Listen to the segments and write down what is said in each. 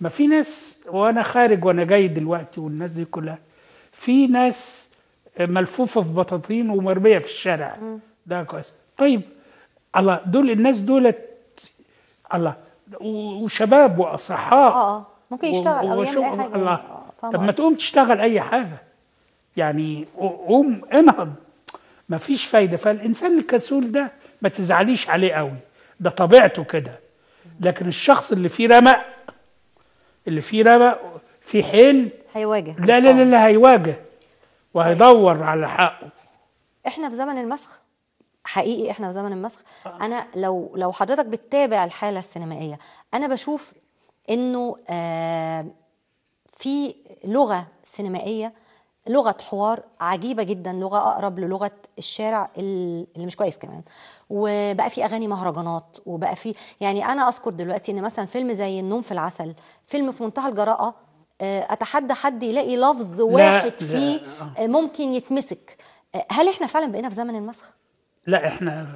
ما في ناس وانا خارج وانا جاي دلوقتي والناس دي كلها في ناس ملفوفه في بطاطين ومرميه في الشارع ده كويس طيب الله دول الناس دولت الله وشباب واصحاء آه،, اه ممكن يشتغل او يعمل اي حاجه الله آه، آه، طب ما تقوم تشتغل اي حاجه يعني قوم انهض ما فيش فايده فالانسان الكسول ده ما تزعليش عليه قوي ده طبيعته كده لكن الشخص اللي فيه رمق اللي فيه رمى في حيل هيواجه لا لا لا, لا هيواجه وهيدور على حقه احنا في زمن المسخ حقيقي احنا في زمن المسخ انا لو لو حضرتك بتتابع الحاله السينمائيه انا بشوف انه آه في لغه سينمائيه لغه حوار عجيبه جدا لغه اقرب للغه الشارع اللي مش كويس كمان وبقى في اغاني مهرجانات وبقى في يعني انا اذكر دلوقتي ان مثلا فيلم زي النوم في العسل فيلم في منتهى الجراءه آه، اتحدى حد يلاقي لفظ واحد لا فيه لا. آه. ممكن يتمسك آه، هل احنا فعلا بقينا في زمن المسخ لا احنا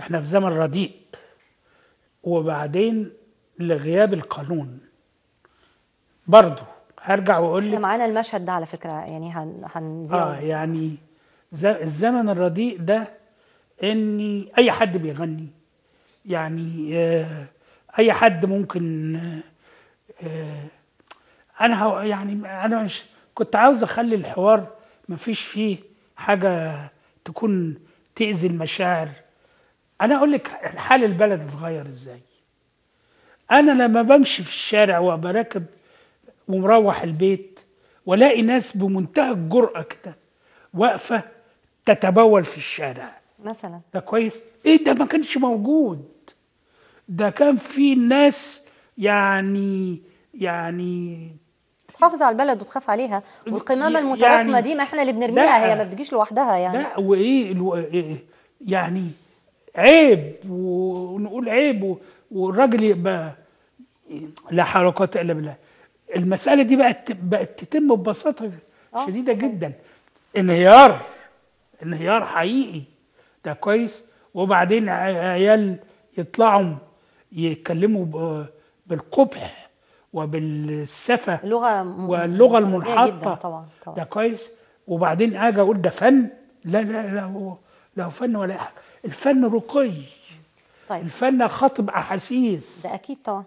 احنا في زمن رديء وبعدين لغياب القانون برضه هرجع واقول لك معانا المشهد ده على فكره يعني هنزيعه اه يعني الزمن الرديء ده اني اي حد بيغني يعني آه، اي حد ممكن آه، انا يعني انا مش كنت عاوز اخلي الحوار مفيش فيه حاجه تكون تاذي المشاعر انا اقول لك حال البلد اتغير ازاي انا لما بمشي في الشارع وبركب ومروح البيت والاقي ناس بمنتهى الجرأة كده واقفة تتبول في الشارع مثلا ده كويس ايه ده ما كانش موجود ده كان في ناس يعني يعني تحافظ على البلد وتخاف عليها والقمامه يعني المتراكمه يعني دي ما احنا اللي بنرميها هي ما بتجيش لوحدها يعني لا وايه يعني عيب ونقول عيب والراجل يبقى لا حركات الا بالله المساله دي بقت بقت تتم ببساطه آه، شديده جدا انهيار انهيار حقيقي ده كويس وبعدين عيال يطلعوا يتكلموا بالقبح وبالسفة لغة واللغة المنحطة طبعا طبعا ده كويس وبعدين اجي اقول ده فن لا لا لا هو لا هو فن ولا حاجة الفن رقي طيب الفن خاطب احاسيس ده اكيد طبعا